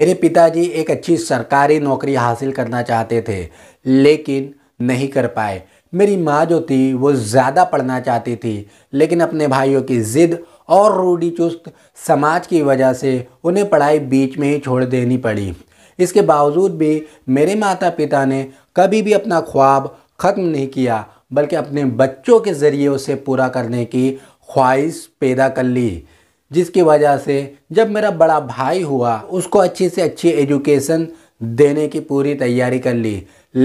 मेरे पिताजी एक अच्छी सरकारी नौकरी हासिल करना चाहते थे लेकिन नहीं कर पाए मेरी माँ जो थी वो ज़्यादा पढ़ना चाहती थी लेकिन अपने भाइयों की ज़िद और रूढ़ी चुस्त समाज की वजह से उन्हें पढ़ाई बीच में ही छोड़ देनी पड़ी इसके बावजूद भी मेरे माता पिता ने कभी भी अपना ख्वाब ख़त्म नहीं किया बल्कि अपने बच्चों के ज़रिए उसे पूरा करने की ख्वाहिश पैदा कर ली जिसकी वजह से जब मेरा बड़ा भाई हुआ उसको अच्छी से अच्छी एजुकेशन देने की पूरी तैयारी कर ली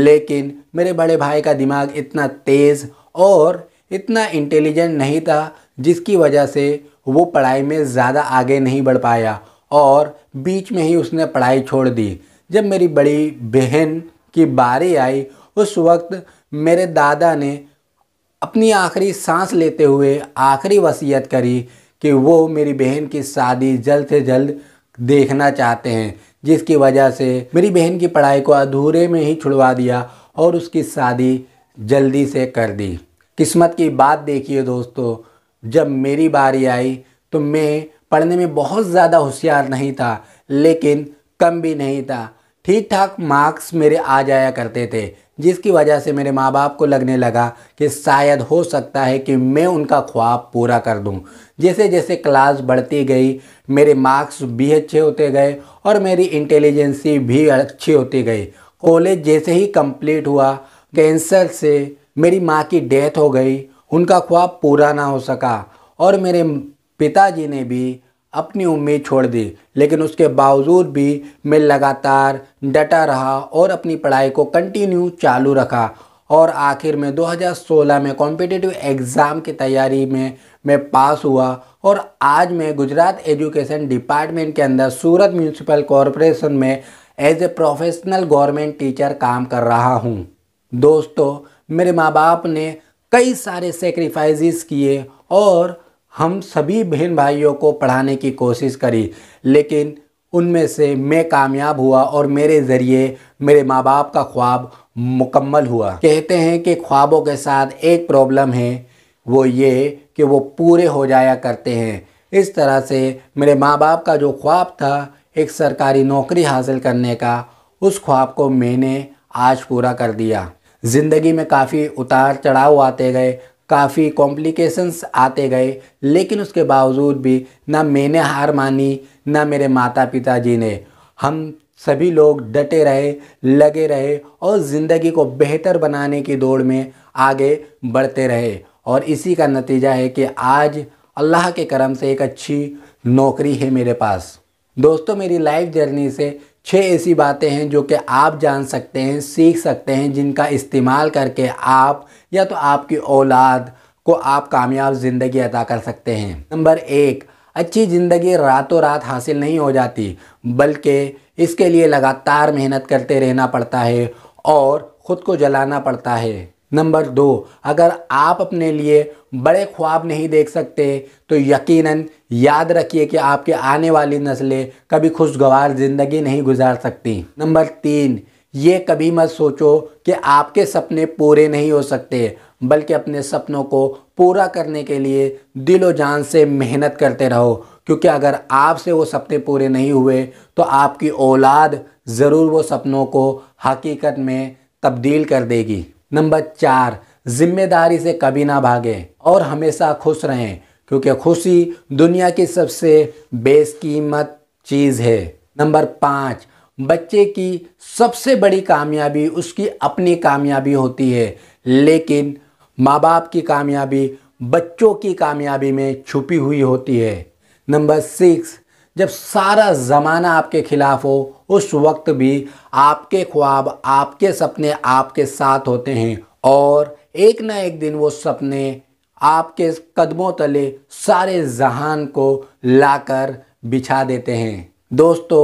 लेकिन मेरे बड़े भाई का दिमाग इतना तेज़ और इतना इंटेलिजेंट नहीं था जिसकी वजह से वो पढ़ाई में ज़्यादा आगे नहीं बढ़ पाया और बीच में ही उसने पढ़ाई छोड़ दी जब मेरी बड़ी बहन की बारी आई उस वक्त मेरे दादा ने अपनी आखिरी सांस लेते हुए आखिरी वसीयत करी कि वो मेरी बहन की शादी जल्द से जल्द देखना चाहते हैं जिसकी वजह से मेरी बहन की पढ़ाई को अधूरे में ही छुड़वा दिया और उसकी शादी जल्दी से कर दी किस्मत की बात देखिए दोस्तों जब मेरी बारी आई तो मैं पढ़ने में बहुत ज़्यादा होशियार नहीं था लेकिन कम भी नहीं था ठीक ठाक मार्क्स मेरे आ जाया करते थे जिसकी वजह से मेरे माँ बाप को लगने लगा कि शायद हो सकता है कि मैं उनका ख्वाब पूरा कर दूँ जैसे जैसे क्लास बढ़ती गई मेरे मार्क्स भी अच्छे होते गए और मेरी इंटेलिजेंसी भी अच्छी होती गई कॉलेज जैसे ही कंप्लीट हुआ कैंसर से मेरी माँ की डेथ हो गई उनका ख्वाब पूरा ना हो सका और मेरे पिताजी ने भी अपनी उम्मीद छोड़ दी लेकिन उसके बावजूद भी मैं लगातार डटा रहा और अपनी पढ़ाई को कंटिन्यू चालू रखा और आखिर में 2016 में कॉम्पिटिटिव एग्ज़ाम की तैयारी में मैं पास हुआ और आज मैं गुजरात एजुकेशन डिपार्टमेंट के अंदर सूरत म्यूनसिपल कॉरपोरेशन में as a professional government teacher काम कर रहा हूँ दोस्तों मेरे माँ बाप ने कई सारे सेक्रीफाइज किए और हम सभी बहन भाइयों को पढ़ाने की कोशिश करी लेकिन उनमें से मैं कामयाब हुआ और मेरे ज़रिए मेरे माँ बाप का ख्वाब मुकम्मल हुआ कहते हैं कि ख्वाबों के साथ एक प्रॉब्लम है वो ये कि वो पूरे हो जाया करते हैं इस तरह से मेरे माँ बाप का जो ख्वाब था एक सरकारी नौकरी हासिल करने का उस ख्वाब को मैंने आज पूरा कर दिया ज़िंदगी में काफ़ी उतार चढ़ाव आते गए काफ़ी कॉम्प्लिकेशंस आते गए लेकिन उसके बावजूद भी ना मैंने हार मानी ना मेरे माता पिताजी ने हम सभी लोग डटे रहे लगे रहे और ज़िंदगी को बेहतर बनाने की दौड़ में आगे बढ़ते रहे और इसी का नतीजा है कि आज अल्लाह के करम से एक अच्छी नौकरी है मेरे पास दोस्तों मेरी लाइफ जर्नी से छः ऐसी बातें हैं जो कि आप जान सकते हैं सीख सकते हैं जिनका इस्तेमाल करके आप या तो आपकी औलाद को आप कामयाब ज़िंदगी अदा कर सकते हैं नंबर एक अच्छी ज़िंदगी रातों रात हासिल नहीं हो जाती बल्कि इसके लिए लगातार मेहनत करते रहना पड़ता है और ख़ुद को जलाना पड़ता है नंबर दो अगर आप अपने लिए बड़े ख्वाब नहीं देख सकते तो यकीनन याद रखिए कि आपके आने वाली नस्लें कभी खुशगवार ज़िंदगी नहीं गुजार सकती नंबर तीन ये कभी मत सोचो कि आपके सपने पूरे नहीं हो सकते बल्कि अपने सपनों को पूरा करने के लिए दिलो जान से मेहनत करते रहो क्योंकि अगर आपसे वो सपने पूरे नहीं हुए तो आपकी औलाद ज़रूर वो सपनों को हकीकत में तब्दील कर देगी नंबर चार जिम्मेदारी से कभी ना भागें और हमेशा खुश रहें क्योंकि खुशी दुनिया की सबसे बेशकीमत चीज़ है नंबर पाँच बच्चे की सबसे बड़ी कामयाबी उसकी अपनी कामयाबी होती है लेकिन माँ बाप की कामयाबी बच्चों की कामयाबी में छुपी हुई होती है नंबर सिक्स जब सारा ज़माना आपके ख़िलाफ़ हो उस वक्त भी आपके ख्वाब आपके सपने आपके साथ होते हैं और एक ना एक दिन वो सपने आपके कदमों तले सारे जहान को लाकर बिछा देते हैं दोस्तों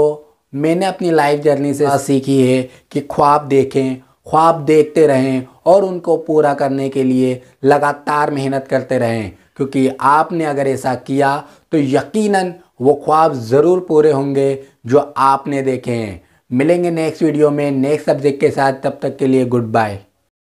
मैंने अपनी लाइफ जर्नी से सीखी है कि ख्वाब देखें ख्वाब देखते रहें और उनको पूरा करने के लिए लगातार मेहनत करते रहें क्योंकि आपने अगर ऐसा किया तो यकीनन वो ख्वाब ज़रूर पूरे होंगे जो आपने देखे हैं मिलेंगे नेक्स्ट वीडियो में नेक्स्ट सब्जेक्ट के साथ तब तक के लिए गुड बाय